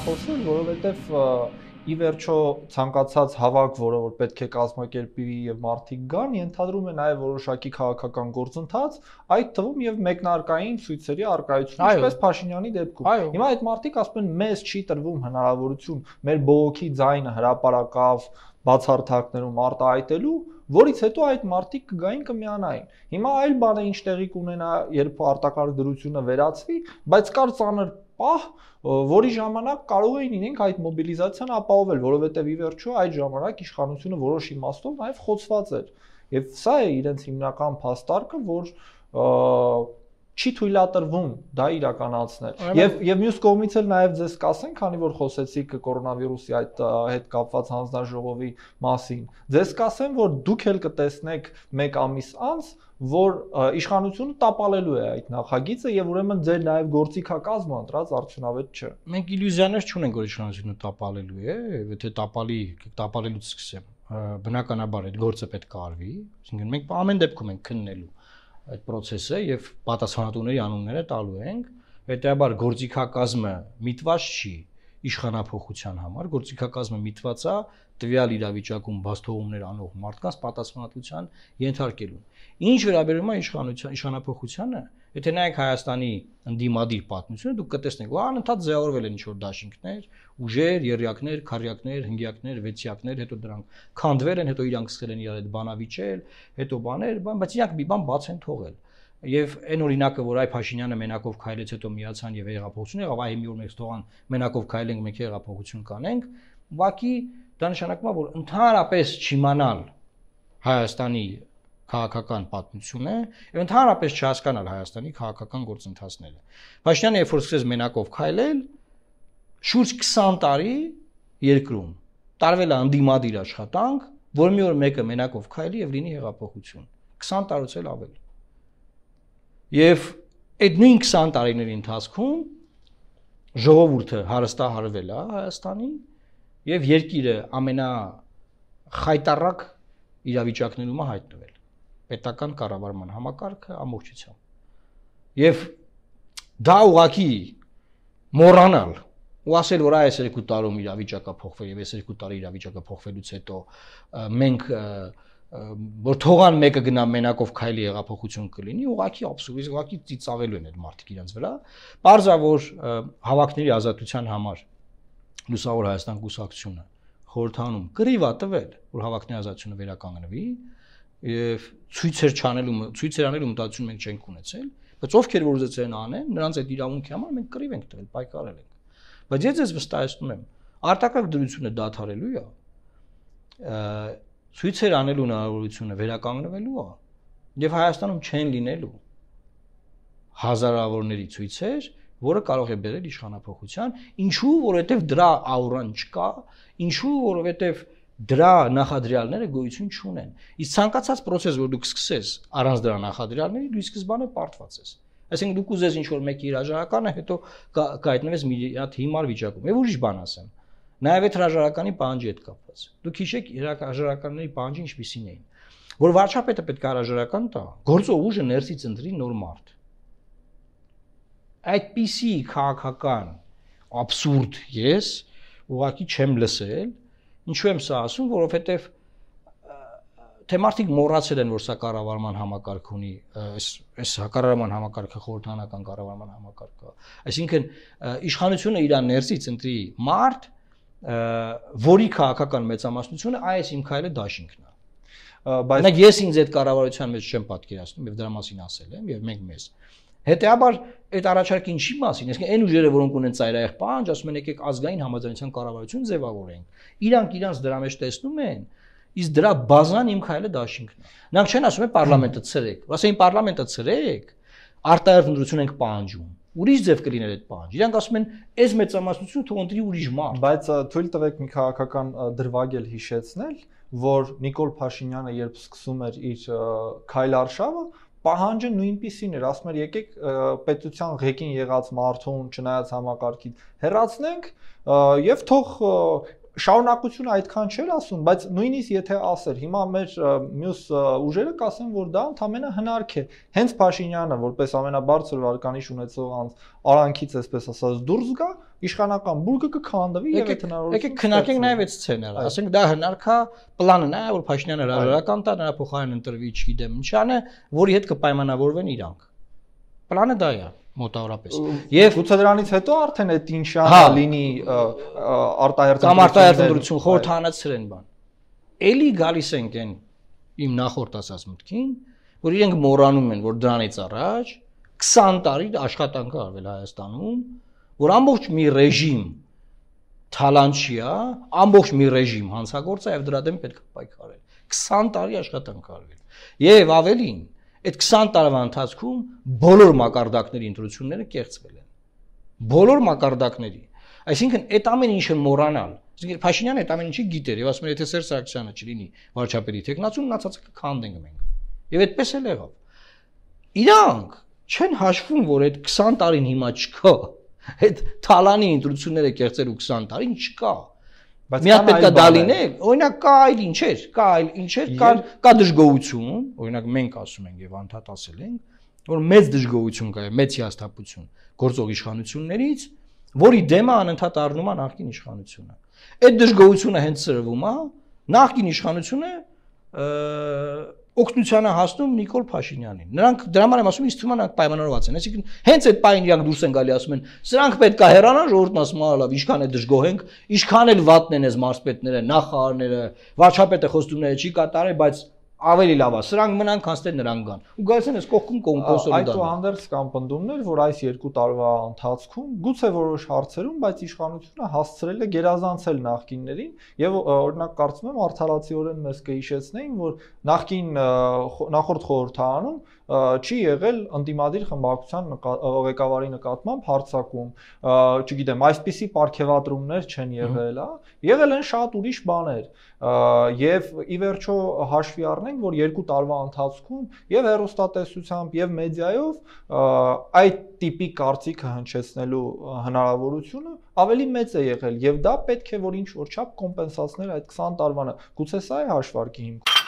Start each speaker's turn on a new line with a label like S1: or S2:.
S1: նախոսել, որովհետև ի վերջո ցանկացած հավաք, որը որ պետք է կազմակերպի եւ մարտիկ գան, ենթադրում է նաեւ որոշակի քաղաքական գործընթաց, այդ թվում եւ մեկնարկային ցույցերի արկայությունը, ինչպես Փաշինյանի դեպքում։ Հիմա այդ մարտիկ ասում են մեզ չի տրվում հնարավորություն մեր բողոքի ձայնը հրաապարակավ բացարձակներում արտահայտելու, որից հետո այդ մարտիկ կգային կմիանային։ Հիմա այլ բան է ինչ տեղի կունենա, երբ արտակարգ դրությունը վերացվի, բայց կար ծանր պահ, որի ժամանակ կարող էին իրենք այդ մոբիլիզացիան ապահովել, որովհետև ի վերջո այդ ժամանակ իշխանությունը որոշ իմաստով նաև խոցված էր։ Եվ սա է իրենց հիմնական փաստարկը, որ և, չի թույլատրվում դա իրականացնել։ Եվ եւ մյուս կողմից էլ նաեւ ձեզ կասեն, քանի որ խոսեցիք կորոնավիրուսի այդ հետ կապված հանձնաժողովի մասին, ձեզ կասեն, որ դուք էլ կտեսնեք 1 ամիս անց որ իշխանությունը տապալելու է այդ նախագիծը եւ ուրեմն ձեր նաեւ գործիքակազմը ընտրած արդյունավետ չէ։
S2: Մենք իլյուզիաներ չունենք, որ իշխանությունը տապալելու է, եթե տապալի, տապալելուց սկսեմ։ Բնականաբար այդ գործը պետք է արվի, այսինքն մենք ամեն դեպքում ենք քննելու այդ process-ը եւ պատասխանատուների անունները տալու ենք։ Հետեւաբար գործիքակազմը միտված չի, իշխանապողության համար գործիքակազմը միտված է տվյալ իրավիճակում բաստողումներ անող մարդկանց պատասխանատվության ենթարկելուն։ Ինչ վերաբերում է իշխանության իշխանապողությանը, եթե նայեք Հայաստանի ընդդիմադիր պատմությունը, դուք կտեսնեք, որ անընդհատ ձևավորվել են ինչ-որ դաշինքներ, ուժեր, երյակներ, քարյակներ, հնգյակներ, վեցյակներ, հետո դրանք քանդվել են, հետո իրանք սկսել են իրար այդ բանավիճել, հետո բաներ, բայց իրանք մի բան բաց են թողել։ Եվ այն օրինակը, որ այ Փաշինյանը մենակով քայլեց, հետո միացան եւ հեղափոխություն եղավ, այ մի օր մենք թողան մենակով քայլենք, մենք հեղափոխություն կանենք, ուղղակի դա նշանակում է, որ ընդհանրապես չիմանալ Հայաստանի քաղաքական պատմությունը եւ ընդհանրապես չհասկանալ Հայաստանի քաղաքական գործընթացները։ Փաշինյանը երբ որ սկսեց մենակով քայլել, շուրջ 20 տարի երկրում տարվել է անդիմադիր աշխատանք, որ մի օր մեկը մենակով քայլի եւ լինի հեղափոխություն։ 20 տարուց էլ ավել։ Եվ այդ նույն 20 տարիների ընթացքում ժողովուրդը հարստահարվել է Հայաստանի եւ երկիրը ամենա խայտարակ իրավիճակներում է հայտնվել պետական կառավարման համակարգը ամբողջությամբ եւ դա ուղակի մոռանալ ու ասել որ այս երկու տարում իրավիճակը փոխվել եւ այս երկու տարի իրավիճակը փոխվելուց հետո մենք և, որ թողան մեկը գնա մենակով քայլի հեղափոխություն կլինի, ուղակի абսուրդ, ուղակի ծիծաղելու են այդ մարդիկ իրենց վրա։ Պարզա որ հավաքների ազատության համար լուսավոր Հայաստան գուսակցությունը խորհրդանում կռիվա տվել, որ հավաքների ազատությունը վերականգնվի եւ ցույցեր չանելու ցույցեր անելու մտածում մենք չենք ունեցել, բայց ովքեր որ ուզեցել են անեն, նրանց այդ իրավունքի համար մենք կռիվ ենք տվել, պայքարել ենք։ Բայց ես ես վստահեցնում եմ, արտակարգ դրությունը դադարելու է ցույց էր անելու հնարավորությունը վերականգնվելու է եւ Հայաստանում չեն լինելու հազարավորների ցույցեր, որը կարող է բերել իշխանապողության, ինչու որովհետեւ դրա աուրան չկա, ինչու որովհետեւ դրա նախադրյալները գոյություն չունեն։ Իսկ ցանկացած process, որ դուք սկսես առանց դրա նախադրյալների, դու ի սկզբանե պարտված ես։ Այսինքն դու կուզես ինչ որ մեկի իրաժարականը, հետո կայտնվես մի հատ հիմար վիճակում։ Եվ ուրիշ բան ասեմ։ Նաև այդ հրաժարականի պահանջի հետ կապված։ Դուք հիշեք հրաժարականների պահանջը ինչպիսին էին։ Որ վարչապետը պետք է հրաժարական տա, գործող ուժը ներսից ընտրի նոր մարդ։ Այդպիսի քաղաքական абսուրդ ես ուղղակի չեմ լսել։ Ինչու եմ սա ասում, որովհետև թե մարդիկ մոռացել են, որ սա կառավարման համակարգ ունի, այս այս հակառակման համակարգը խորհրդանական կառավարման համակարգը։ Այսինքն իշխանությունը իր ներսից ընտրի մարդ, որի քաղաքական մեծամասնությունը այս իմ քայլը դաշինքն է բայց մենք ես ինձ այդ կառավարության մեջ չեմ պատկերացնում եւ դրա մասին ասել եմ եւ մենք մեզ հետեաբար այդ առաջարկի ինչի մասին իսկ այն ուժերը որոնք ունեն ծայրահեղ պահանջ ասում են եկեք ազգային համաձայնության կառավարություն ձևավորենք իրանք իրանք դրա մեջ տեսնում են իսկ դրա բազան իմ քայլը դաշինքն է նրանք չեն ասում է պարլամենտը ցրեք ասեն պարլամենտը ցրեք արտահերնություն ենք պահանջում ուրիշ ձև կլիներ այդ պահանջը։ Իրանք ասում են, այս մեծամասնությունը թող ընտրի ուրիշ մարդ։ Բայց
S1: թույլ տվեք մի քաղաքական դրվագել հիշեցնել, որ Նիկոլ Փաշինյանը երբ սկսում էր իր քայլ արշավը, պահանջը նույնպեսին էր, ասում էր եկեք պետության ղեկին եղած մարդուն, չնայած համակարգին, հերացնենք եւ թող շարունակությունը այդքան չէր ասում, բայց նույնիսկ եթե ասեր, հիմա մեր մյուս ուժերը կասեն, որ դա ընդամենը հնարք է։ Հենց Փաշինյանը, որպես ամենաբարձր վարկանիշ ունեցող անձ, արանքից այսպես ասած դուրս գա, իշխանական բուրգը կքանդվի եւ այդ հնարավորությունը։ Եկեք քննարկենք
S2: նաեւ այդ սցենարը։ Ասենք դա հնարք է, պլանը նա է, որ Փաշինյանը հրաժարական տա, նրա փոխարեն ընտրվի, չգիտեմ ինչանը, որի հետ կպայմանավորվեն իրանք Պլանը դա է մոտավորապես։
S1: Եվ գուցե դրանից հետո արդեն այդ ինշալա հա։ լինի
S2: արտահերտ կամ արտահերտ ընդրություն խորհրդանացրեն բան։ Էլի գալիս ենք այն իմ նախորդ ասած մտքին, որ իրենք մոռանում են, որ դրանից առաջ 20 տարի աշխատանք արվել Հայաստանում, որ ամբողջ մի ռեժիմ թալանչիա, ամբողջ մի ռեժիմ հանցագործ է եւ դրա դեմ պետք է պայքարել։ 20 տարի աշխատանք արվել։ Եվ ավելին, այդ 20 տարվա ընթացքում բոլոր մակարդակների ընտրությունները կեղծվել են։ Բոլոր մակարդակների։ Այսինքն այդ ամեն ինչը մոռանալ։ Իսկ Փաշինյանը այդ ամեն ինչը գիտեր եւ ասում էր, եթե Սերժ Սարգսյանը չլինի վարչապետի տեխնացում, մնացածը կքանդենք մենք։ Եվ այդպես էլ եղավ։ Իրանք չեն հաշվում, որ այդ 20 տարին հիմա չկա։ Այդ թալանի ընտրությունները կեղծելու 20 տարին չկա։ Բայց մի հատ պետքա դա լինե, օրինակ կա այլ ինչեր, կա այլ ինչեր, կա կա դժգոհություն, օրինակ մենք ասում ենք եւ անդադ ասել ենք, որ մեծ դժգոհություն կա, մեծ հիասթափություն գործող իշխանություններից, որի դեմը անընդհատ առնում է նախկին իշխանությունը։ Այդ դժգոհությունը հենց ծրվում է, նախկին իշխանությունը օկտուցիանը հասնում Նիկոլ Փաշինյանին։ Նրանք դրա համար եմ ասում, ինձ թվում է նրանք պայմանավորված են։ Այսինքն հենց այդ պայն իրանք դուրս են գալի ասում են, սրանք պետք է հեռանան, ժողովուրդն ասում է, լավ, ինչքան է դժգոհենք, ինչքան էլ վատն են այս մարզպետները, նախարարները, վարչապետը խոստումները չի կատարել, բայց ավելի լավ է սրանք մնան քան ստե նրանք գան
S1: ու գալիս են այս կողքում կոնսոլիդացիա այդուհանդերձ կան պնդումներ որ այս երկու տարվա ընթացքում գուցե որոշ հարցերում բայց իշխանությունը հասցրել է գերազանցել նախկիններին եւ օրինակ կարծում եմ արդարացիորեն մեզ կհիշեցնեին որ նախկին նախորդ խորհրդարանում չի եղել ընդդիմադիր խմբակցության ղեկավարի նկատմամբ հարցակում, չգիտեմ, այսպիսի ապարքեվատրումներ չեն եղել, հա, եղել են շատ ուրիշ բաներ։ Եվ ի վերջո հաշվի առնենք, որ երկու տարվա ընթացքում եւ հերոստատեսությամբ եւ մեդիայով այդ տիպի կարծիքը հնչեցնելու հնարավորությունը ավելի մեծ է եղել եւ դա պետք է որ ինչ որ չափ կոմպենսացներ այդ 20 տարվանը։ Գուցե սա է հաշվարկի հիմքը։